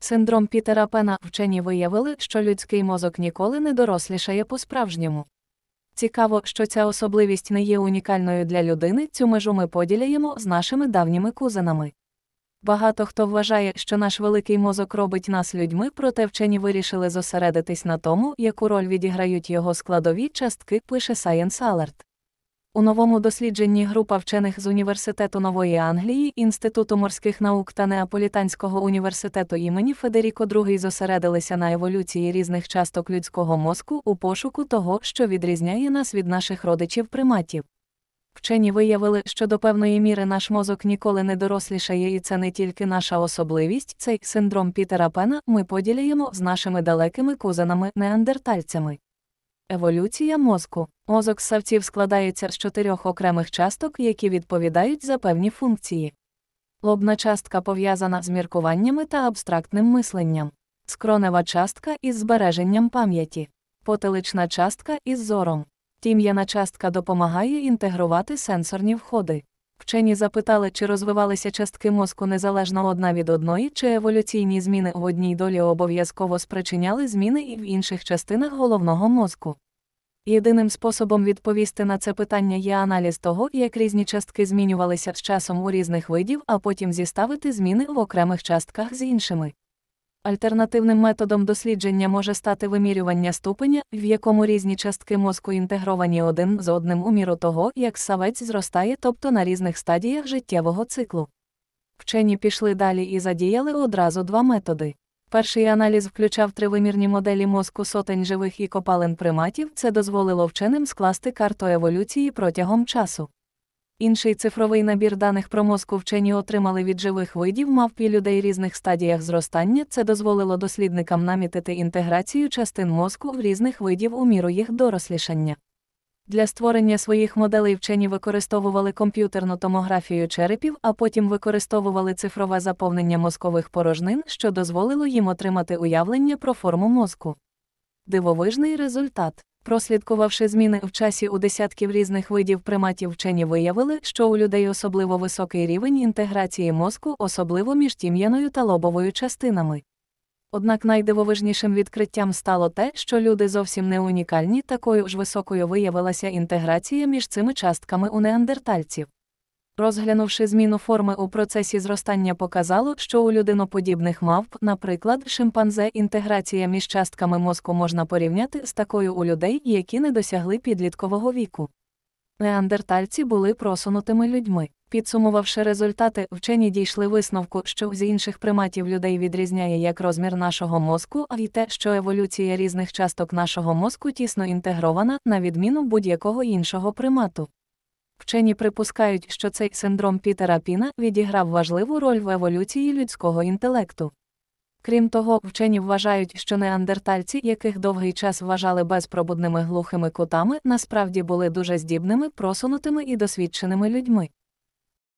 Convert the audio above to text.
Синдром Пітера Пена вчені виявили, що людський мозок ніколи не дорослішає по-справжньому. Цікаво, що ця особливість не є унікальною для людини, цю межу ми поділяємо з нашими давніми кузенами. Багато хто вважає, що наш великий мозок робить нас людьми, проте вчені вирішили зосередитись на тому, яку роль відіграють його складові частки, пише Science Alert. У новому дослідженні група вчених з Університету Нової Англії, Інституту морських наук та Неаполітанського університету імені Федеріко II зосередилися на еволюції різних часток людського мозку у пошуку того, що відрізняє нас від наших родичів приматів. Вчені виявили, що до певної міри наш мозок ніколи не дорослішає, і це не тільки наша особливість, цей синдром Пітера Пена ми поділяємо з нашими далекими кузенами неандертальцями. Еволюція мозку. Мозок савців складається з чотирьох окремих часток, які відповідають за певні функції. Лобна частка пов'язана з міркуваннями та абстрактним мисленням, скронева частка із збереженням пам'яті, потилична частка із зором. Тім'яна частка допомагає інтегрувати сенсорні входи. Вчені запитали, чи розвивалися частки мозку незалежно одна від одної, чи еволюційні зміни в одній долі обов'язково спричиняли зміни і в інших частинах головного мозку. Єдиним способом відповісти на це питання є аналіз того, як різні частки змінювалися з часом у різних видів, а потім зіставити зміни в окремих частках з іншими. Альтернативним методом дослідження може стати вимірювання ступеня, в якому різні частки мозку інтегровані один з одним у міру того, як савець зростає, тобто на різних стадіях життєвого циклу. Вчені пішли далі і задіяли одразу два методи. Перший аналіз включав тривимірні моделі мозку сотень живих і копалин приматів, це дозволило вченим скласти карту еволюції протягом часу. Інший цифровий набір даних про мозку вчені отримали від живих видів мавп людей різних стадіях зростання. Це дозволило дослідникам намітити інтеграцію частин мозку в різних видів у міру їх дорослішання. Для створення своїх моделей вчені використовували комп'ютерну томографію черепів, а потім використовували цифрове заповнення мозкових порожнин, що дозволило їм отримати уявлення про форму мозку. Дивовижний результат. Прослідкувавши зміни в часі у десятків різних видів приматів, вчені виявили, що у людей особливо високий рівень інтеграції мозку, особливо між тім'яною та лобовою частинами. Однак найдивовижнішим відкриттям стало те, що люди зовсім не унікальні, такою ж високою виявилася інтеграція між цими частками у неандертальців. Розглянувши зміну форми у процесі зростання, показало, що у людиноподібних мавп, наприклад, шимпанзе, інтеграція між частками мозку можна порівняти з такою у людей, які не досягли підліткового віку. Неандертальці були просунутими людьми. Підсумувавши результати, вчені дійшли висновку, що з інших приматів людей відрізняє як розмір нашого мозку, а й те, що еволюція різних часток нашого мозку тісно інтегрована, на відміну будь-якого іншого примату. Вчені припускають, що цей синдром Пітера Піна відіграв важливу роль в еволюції людського інтелекту. Крім того, вчені вважають, що неандертальці, яких довгий час вважали безпробудними глухими кутами, насправді були дуже здібними, просунутими і досвідченими людьми.